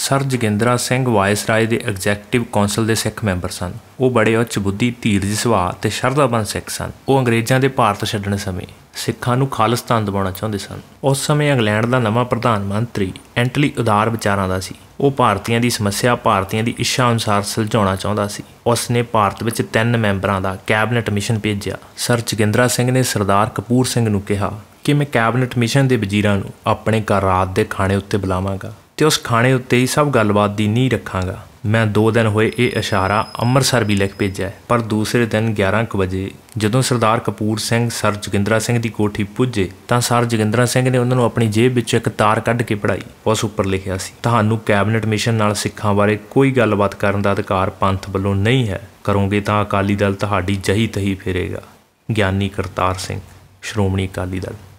sir Jagindra Singh viceroy ਦੇ executive council ਦੇ Sikh member ਸਨ ਉਹ ਬੜੇ ਉੱਚ ਬੁੱਧੀ ਧੀਰਜ ਸੁਭਾਅ ਤੇ ਸ਼ਰਧਾਵਾਨ ਸਿੱਖ ਸਨ ਉਹ ਅੰਗਰੇਜ਼ਾਂ ਦੇ ਭਾਰਤ ਛੱਡਣ ਸਮੇਂ ਸਿੱਖਾਂ ਨੂੰ ਖਾਲਿਸਤਾਨ ਦਿਵਾਉਣਾ ਚਾਹੁੰਦੇ ਸਨ ਉਸ ਸਮੇਂ ਇੰਗਲੈਂਡ ਦਾ ਨਵਾਂ ਪ੍ਰਧਾਨ ਮੰਤਰੀ ਐਂਟਲੀ ਉਦਾਰ ਵਿਚਾਰਾਂ ਦਾ ਸੀ ਉਹ ਭਾਰਤੀਆਂ ਦੀ ਸਮੱਸਿਆ ਭਾਰਤੀਆਂ ਦੀ ਇੱਛਾ ਅਨੁਸਾਰ ਸੁਲਝਾਉਣਾ ਚਾਹੁੰਦਾ ਸੀ ਉਸ ਨੇ ਭਾਰਤ ਵਿੱਚ ਤਿੰਨ ਮੈਂਬਰਾਂ ਦਾ ਕੈਬਨਿਟ ਮਿਸ਼ਨ ਭੇਜਿਆ ਸਰ ਜਗਿੰਦਰਾ ਸਿੰਘ ਨੇ ਸਰਦਾਰ ਕਪੂਰ ਸਿੰਘ ਨੂੰ ਕਿਹਾ ਕਿ ਮੈਂ ਕੈਬਨਿਟ ਮਿਸ਼ਨ ਦੇ ਵਜ਼ੀਰਾਂ ਨੂੰ ਆਪਣੇ ਘਰ ਰਾਤ ਦੇ ਖਾਣੇ ਉੱਤੇ ਬੁਲਾਵਾਂਗਾ ਤੇ ਉਸ ਖਾਣੇ ਉੱਤੇ ਹੀ ਸਭ ਗੱਲਬਾਤ ਦੀ ਨੀਂਹ ਰੱਖਾਂਗਾ ਮੈਂ 2 ਦਿਨ ਹੋਏ ਇਹ ਇਸ਼ਾਰਾ ਅੰਮ੍ਰਿਤਸਰ ਵੀ ਲਿਖ ਭੇਜਿਆ ਪਰ ਦੂਸਰੇ ਦਿਨ 11:00 ਵਜੇ ਜਦੋਂ ਸਰਦਾਰ ਕਪੂਰ ਸਿੰਘ ਸਰ ਜਗਿੰਦਰਾ ਸਿੰਘ ਦੀ ਕੋਠੀ ਪੁੱਜੇ ਤਾਂ ਸਰ ਜਗਿੰਦਰਾ ਸਿੰਘ ਨੇ ਉਹਨਾਂ ਨੂੰ ਆਪਣੀ ਜੇਬ ਵਿੱਚੋਂ ਇੱਕ ਤਾਰ ਕੱਢ ਕੇ ਪੜਾਈ ਉਸ ਉੱਪਰ ਲਿਖਿਆ ਸੀ ਤੁਹਾਨੂੰ ਕੈਬਨਿਟ ਮਿਸ਼ਨ ਨਾਲ ਸਿੱਖਾਂ ਬਾਰੇ ਕੋਈ ਗੱਲਬਾਤ ਕਰਨ ਦਾ ਅਧਿਕਾਰ ਪੰਥ ਵੱਲੋਂ ਨਹੀਂ ਹੈ ਕਰੋਗੇ ਤਾਂ ਅਕਾਲੀ ਦਲ ਤੁਹਾਡੀ ਜਹੀ ਤਹੀ ਫੇਰੇਗਾ ਗਿਆਨੀ ਕਰਤਾਰ ਸਿੰਘ ਸ਼੍ਰੋਮਣੀ ਅਕਾਲੀ ਦਲ